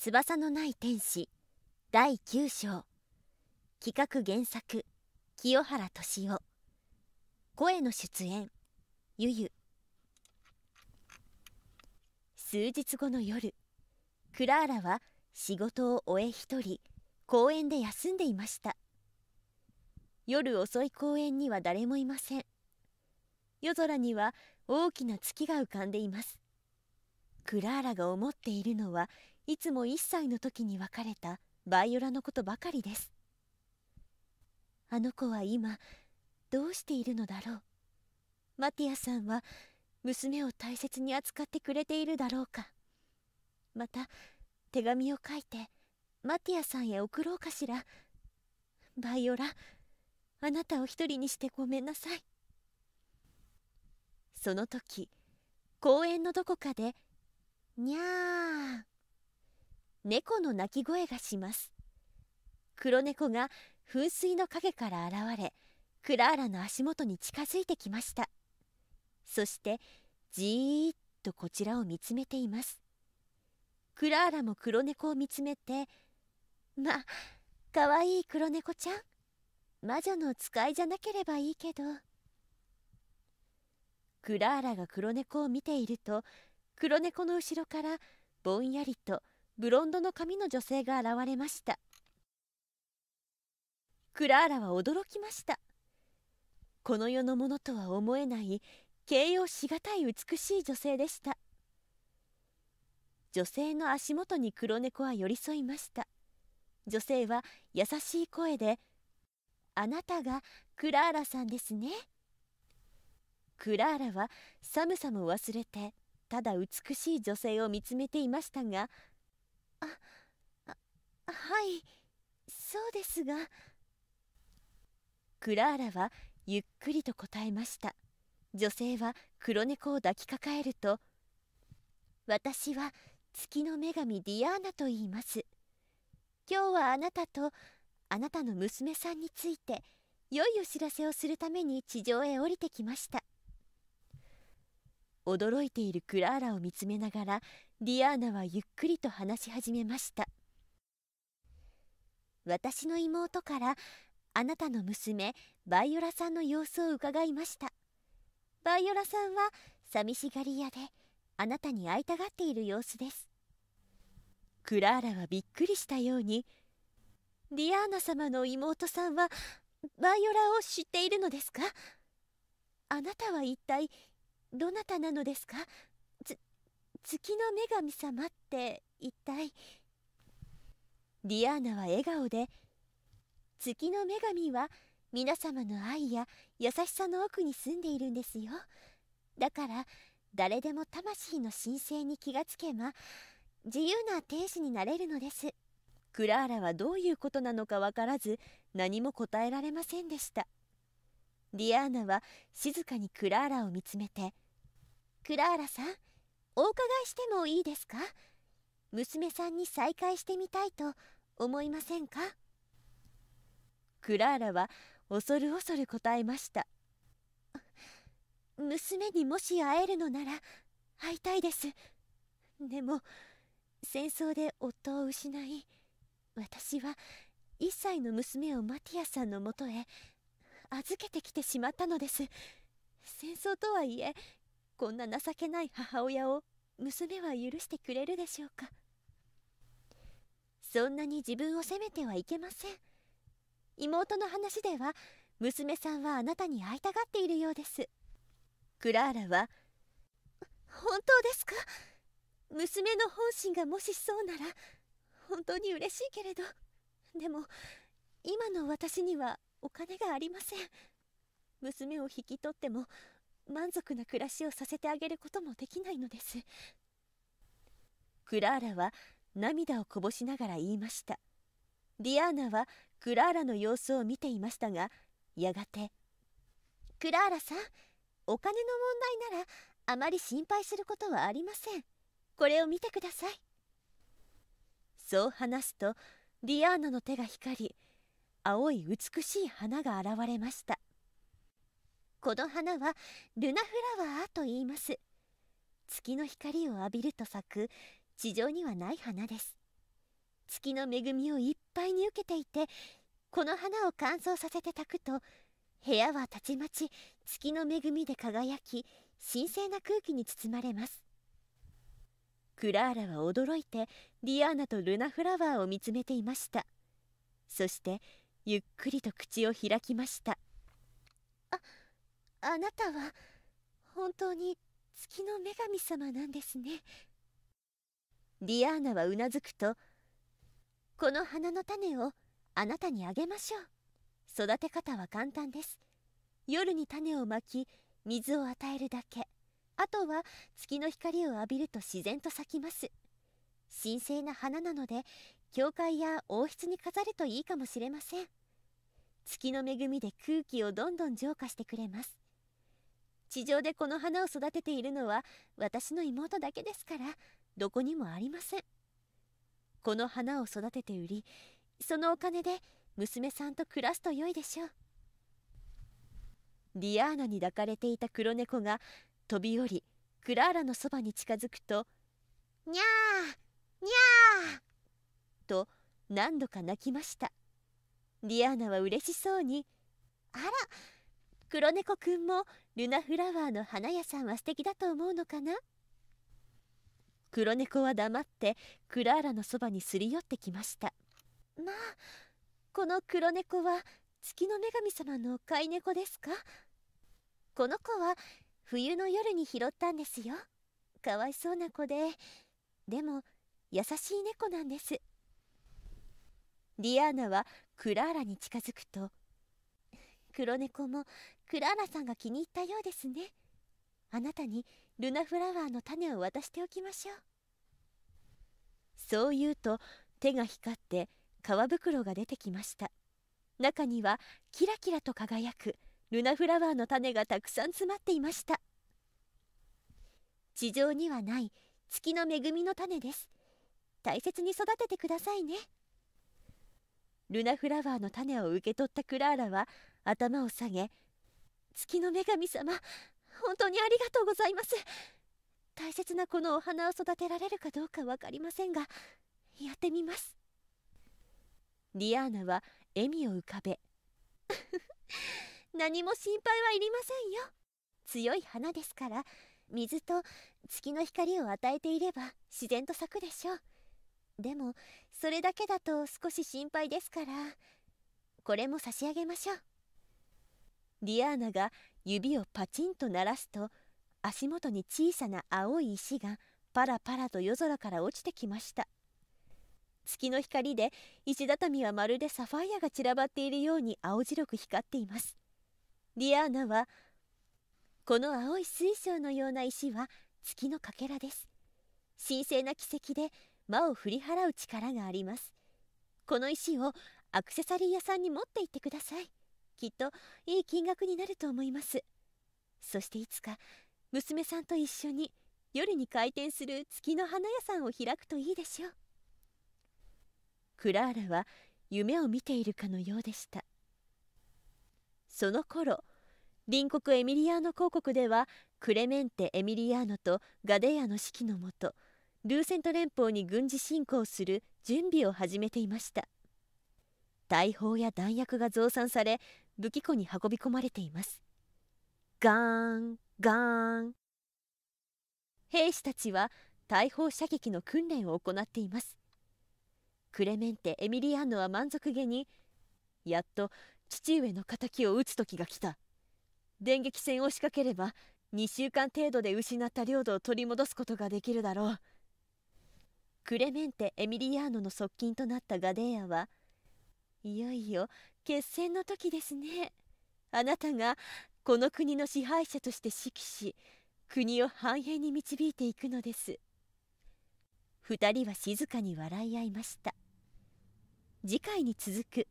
翼のない天使第9章企画原作清原敏夫声の出演ゆゆ数日後の夜クラーラは仕事を終え一人公園で休んでいました夜遅い公園には誰もいません夜空には大きな月が浮かんでいますクラーラが思っているのはいつも1歳の時に別れたバイオラのことばかりですあの子は今どうしているのだろうマティアさんは娘を大切に扱ってくれているだろうかまた手紙を書いてマティアさんへ送ろうかしらバイオラあなたを一人にしてごめんなさいその時公園のどこかで「にゃー」猫の鳴き声がします黒猫が噴水の影から現れクラーラの足元に近づいてきましたそしてじーっとこちらを見つめていますクラーラも黒猫を見つめてまかわいい黒猫ちゃん魔女の使いじゃなければいいけどクラーラが黒猫を見ていると黒猫の後ろからぼんやりと「ブロンドの髪の女性が現れましたクラーラは驚きましたこの世のものとは思えない形容しがたい美しい女性でした女性の足元に黒猫は寄り添いました女性は優しい声で「あなたがクラーラさんですね」クラーラは寒さも忘れてただ美しい女性を見つめていましたがあはいそうですがクラーラはゆっくりと答えました女性は黒猫を抱きかかえると私は月の女神ディアーナと言います今日はあなたとあなたの娘さんについて良いお知らせをするために地上へ降りてきました驚いているクラーラを見つめながらディアーナはゆっくりと話し始めました私の妹からあなたの娘バイオラさんの様子を伺いましたバイオラさんは寂しがり屋であなたに会いたがっている様子ですクラーラはびっくりしたようにディアーナ様の妹さんはバイオラを知っているのですかあなたは一体どなたなのですか月の女神様って一体ディアーナは笑顔で月の女神は皆様の愛や優しさの奥に住んでいるんですよだから誰でも魂の神聖に気がつけば自由な天使になれるのですクラーラはどういうことなのかわからず何も答えられませんでしたディアーナは静かにクラーラを見つめて「クラーラさんお伺いしてもいいですか娘さんに再会してみたいと思いませんかクラーラは恐る恐る答えました娘にもし会えるのなら会いたいですでも戦争で夫を失い私は1歳の娘をマティアさんのもとへ預けてきてしまったのです戦争とはいえこんな情けない母親を娘は許してくれるでしょうかそんなに自分を責めてはいけません妹の話では娘さんはあなたに会いたがっているようですクラーラは本当ですか娘の本心がもしそうなら本当に嬉しいけれどでも今の私にはお金がありません娘を引き取っても満足な暮らしをさせてあげることもできないのですクラーラは涙をこぼしながら言いましたディアーナはクラーラの様子を見ていましたがやがて「クラーラさんお金の問題ならあまり心配することはありませんこれを見てください」そう話すとディアーナの手が光り青い美しい花が現れましたこの花はルナフラワーと言います月の光を浴びると咲く地上にはない花です月の恵みをいっぱいに受けていてこの花を乾燥させて炊くと部屋はたちまち月の恵みで輝き神聖な空気に包まれますクラーラは驚いてディアーナとルナフラワーを見つめていましたそしてゆっくりと口を開きましたあなたは本当に月の女神様なんですねディアーナはうなずくとこの花の種をあなたにあげましょう育て方は簡単です夜に種をまき水を与えるだけあとは月の光を浴びると自然と咲きます神聖な花なので教会や王室に飾るといいかもしれません月の恵みで空気をどんどん浄化してくれます地上でこの花を育てているのは私の妹だけですからどこにもありませんこの花を育てて売りそのお金で娘さんと暮らすと良いでしょうディアーナに抱かれていた黒猫が飛び降りクラーラのそばに近づくと「にゃーにゃー」と何度か泣きましたディアーナは嬉しそうに「あら黒猫くんもルナフラワーの花屋さんは素敵だと思うのかな黒猫は黙ってクラーラのそばにすり寄ってきましたまあこの黒猫は月の女神様の飼い猫ですかこの子は冬の夜に拾ったんですよかわいそうな子ででも優しい猫なんですディアーナはクラーラに近づくと黒猫もクラーナさんが気に入ったようですねあなたにルナフラワーの種を渡しておきましょうそう言うと手が光って皮袋が出てきました中にはキラキラと輝くルナフラワーの種がたくさん詰まっていました地上にはない月の恵みの種です大切に育ててくださいねルナフラワーの種を受け取ったクラーラは頭を下げ月の女神様本当にありがとうございます大切なこのお花を育てられるかどうか分かりませんがやってみますディアーナは笑みを浮かべ 何も心配はいりませんよ強い花ですから水と月の光を与えていれば自然と咲くでしょうでもそれだけだと少し心配ですからこれも差し上げましょうディアーナが指をパチンと鳴らすと足元に小さな青い石がパラパラと夜空から落ちてきました月の光で石畳はまるでサファイアが散らばっているように青白く光っていますディアーナはこの青い水晶のような石は月のかけらです神聖な奇跡で魔を振り払う力がありますこの石をアクセサリー屋さんに持って行ってくださいきっといい金額になると思いますそしていつか娘さんと一緒に夜に開店する月の花屋さんを開くといいでしょうクラーラは夢を見ているかのようでしたその頃隣国エミリアーノ公国ではクレメンテ・エミリアーノとガデヤの指揮のもとルーセント連邦に軍事侵攻する準備を始めていました大砲や弾薬が増産され武器庫に運び込まれていますガーンガーン兵士たちは大砲射撃の訓練を行っていますクレメンテ・エミリアーノは満足げにやっと父上の敵を討つ時が来た電撃戦を仕掛ければ2週間程度で失った領土を取り戻すことができるだろうクレメンテ・エミリアーノの側近となったガデーアはいよいよ決戦の時ですねあなたがこの国の支配者として指揮し国を繁栄に導いていくのです2人は静かに笑い合いました次回に続く